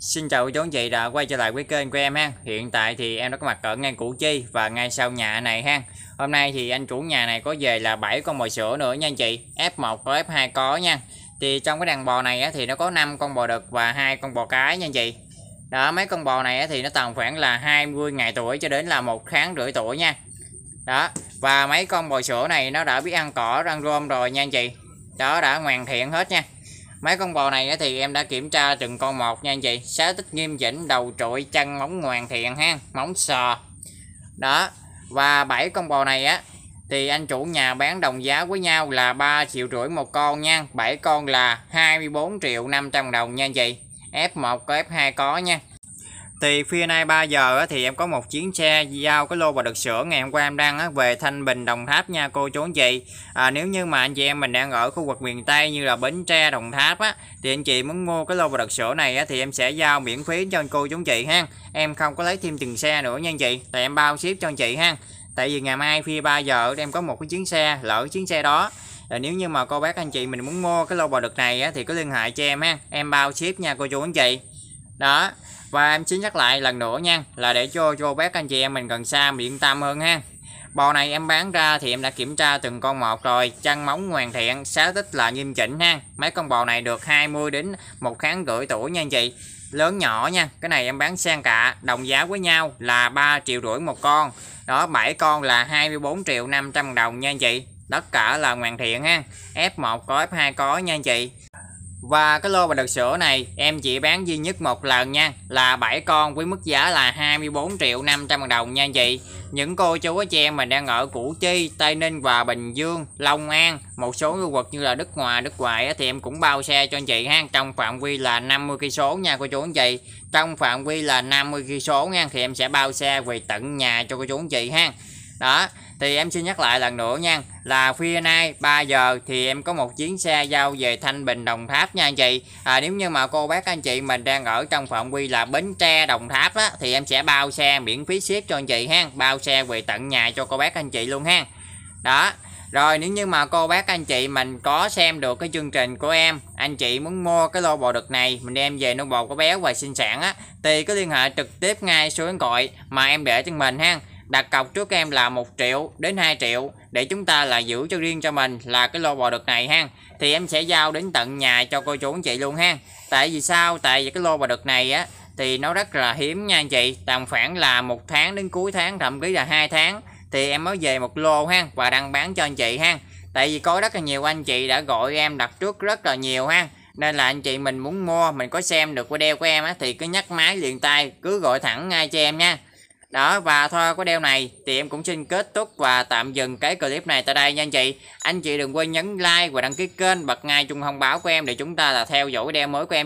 Xin chào cô chú anh chị đã quay trở lại với kênh của em ha Hiện tại thì em đã có mặt ở ngay Củ Chi và ngay sau nhà này ha Hôm nay thì anh chủ nhà này có về là 7 con bò sữa nữa nha anh chị F1 có F2 có nha Thì trong cái đàn bò này thì nó có 5 con bò đực và hai con bò cái nha anh chị Đó mấy con bò này thì nó tầm khoảng là 20 ngày tuổi cho đến là một tháng rưỡi tuổi nha Đó và mấy con bò sữa này nó đã biết ăn cỏ ăn rôm rồi nha anh chị Đó đã hoàn thiện hết nha Mấy con bò này thì em đã kiểm tra từng con một nha anh chị. Xá tích nghiêm chỉnh, đầu trội, chân móng ngoan thiện ha, móng sò. Đó. Và bảy con bò này á thì anh chủ nhà bán đồng giá với nhau là 3 triệu rưỡi một con nha. 7 con là 24 triệu 500 đồng nha anh chị. F1 có F2 có nha thì phía nay 3 giờ thì em có một chuyến xe giao cái lô và đực sữa ngày hôm qua em đang về Thanh Bình Đồng Tháp nha cô chú anh chị à, nếu như mà anh chị em mình đang ở khu vực miền Tây như là Bến Tre Đồng Tháp á thì anh chị muốn mua cái lô và đực sữa này á, thì em sẽ giao miễn phí cho anh cô chú anh chị ha em không có lấy thêm tiền xe nữa nha anh chị tại em bao ship cho anh chị ha tại vì ngày mai phía 3 giờ em có một cái chuyến xe lỡ chuyến xe đó rồi à, nếu như mà cô bác anh chị mình muốn mua cái lô bò đực này á, thì cứ liên hệ cho em ha em bao ship nha cô chú anh chị đó và em xin nhắc lại lần nữa nha là để cho cho bác anh chị em mình gần xa mình yên tâm hơn ha bò này em bán ra thì em đã kiểm tra từng con một rồi chăn móng hoàn thiện sáu tích là nghiêm chỉnh ha mấy con bò này được 20 đến một tháng rưỡi tuổi nha anh chị lớn nhỏ nha cái này em bán sang cả đồng giá với nhau là 3 triệu rưỡi một con đó 7 con là 24 triệu 500 đồng nha anh chị tất cả là hoàn thiện ha F1 có F2 có nha anh chị và cái lô và đợt sữa này em chỉ bán duy nhất một lần nha Là 7 con với mức giá là 24 triệu 500 đồng nha anh chị Những cô chú anh chị em mình đang ở Củ Chi, Tây Ninh và Bình Dương, Long An Một số khu vực như là Đức Hòa, Đức Huệ thì em cũng bao xe cho anh chị ha Trong phạm vi là 50 cây số nha cô chú anh chị Trong phạm vi là 50 cây số nha thì em sẽ bao xe về tận nhà cho cô chú anh chị ha đó thì em xin nhắc lại lần nữa nha là khuya nay 3 giờ thì em có một chuyến xe giao về Thanh Bình Đồng Tháp nha anh chị à, nếu như mà cô bác anh chị mình đang ở trong phạm vi là Bến Tre Đồng Tháp á, thì em sẽ bao xe miễn phí ship cho anh chị ha bao xe về tận nhà cho cô bác anh chị luôn ha đó rồi nếu như mà cô bác anh chị mình có xem được cái chương trình của em Anh chị muốn mua cái lô bò đực này Mình đem về nuôi bò có béo và sinh sản á Thì có liên hệ trực tiếp ngay xuống gọi mà em để trên mình ha đặt cọc trước em là 1 triệu đến 2 triệu để chúng ta là giữ cho riêng cho mình là cái lô bò đực này ha thì em sẽ giao đến tận nhà cho cô chú anh chị luôn ha tại vì sao tại vì cái lô bò đực này á thì nó rất là hiếm nha anh chị tầm khoảng là một tháng đến cuối tháng thậm chí là hai tháng thì em mới về một lô ha và đăng bán cho anh chị ha tại vì có rất là nhiều anh chị đã gọi em đặt trước rất là nhiều ha nên là anh chị mình muốn mua mình có xem được video của em á thì cứ nhắc máy liền tay cứ gọi thẳng ngay cho em nha đó và thôi của đeo này thì em cũng xin kết thúc và tạm dừng cái clip này tại đây nha anh chị anh chị đừng quên nhấn like và đăng ký kênh bật ngay chuông thông báo của em để chúng ta là theo dõi đeo mới của em nhé